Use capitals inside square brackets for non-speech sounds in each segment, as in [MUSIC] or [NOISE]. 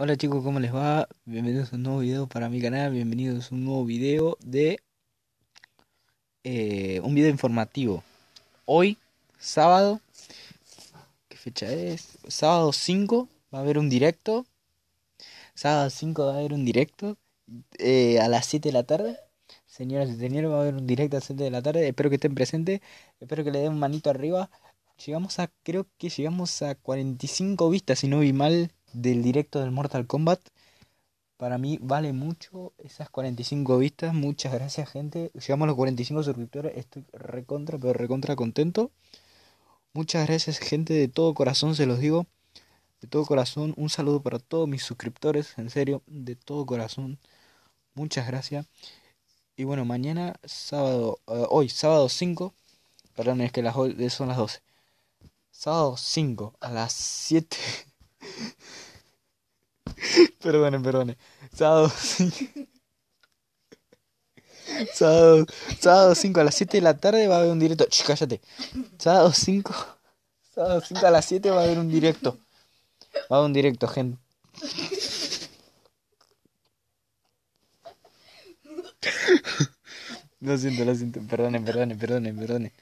Hola chicos, ¿cómo les va? Bienvenidos a un nuevo video para mi canal, bienvenidos a un nuevo video de... Eh, un video informativo. Hoy, sábado, ¿qué fecha es? Sábado 5 va a haber un directo. Sábado 5 va a haber un directo eh, a las 7 de la tarde. Señoras y señores, va a haber un directo a las 7 de la tarde. Espero que estén presentes, espero que le den un manito arriba. Llegamos a, creo que llegamos a 45 vistas, si no vi mal del directo del Mortal Kombat. Para mí vale mucho esas 45 vistas. Muchas gracias, gente. Llegamos a los 45 suscriptores. Estoy recontra, pero recontra contento. Muchas gracias, gente. De todo corazón se los digo. De todo corazón, un saludo para todos mis suscriptores. En serio, de todo corazón. Muchas gracias. Y bueno, mañana, sábado, eh, hoy, sábado 5. Perdón, es que las, son las 12. Sábado 5 a las 7. [LAUGHS] perdone, [LAUGHS] perdone, Sábado. 5 [LAUGHS] a las 7 de la tarde va a haber un directo. Chica, cállate. Sábado 5. Sábado 5 a las 7 va a haber un directo. Va a haber un directo, gente. Lo siento, lo siento. perdone, perdone, perdone, perdone.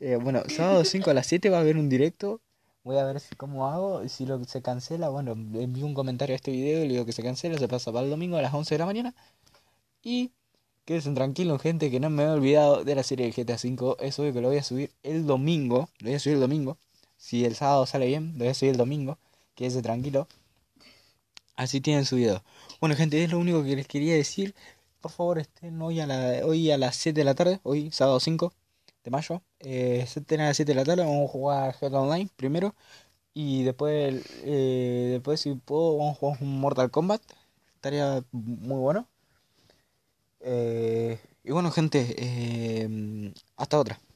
Eh, bueno, sábado 5 a las 7 va a haber un directo Voy a ver si, cómo hago. y Si lo se cancela, bueno, envío un comentario a este video y le digo que se cancela. Se pasa para el domingo a las 11 de la mañana. Y quédense tranquilos, gente, que no me he olvidado de la serie del GTA V. Es obvio que lo voy a subir el domingo. Lo voy a subir el domingo. Si el sábado sale bien, lo voy a subir el domingo. Quédense tranquilo Así tienen su video. Bueno, gente, es lo único que les quería decir. Por favor, estén hoy a, hoy a las 7 de la tarde, hoy sábado 5 de mayo, eh, 7 a las 7 de la tarde, vamos a jugar Hell Online primero. Y después, eh, después si puedo, vamos a jugar un Mortal Kombat. Estaría muy bueno. Eh, y bueno, gente, eh, hasta otra.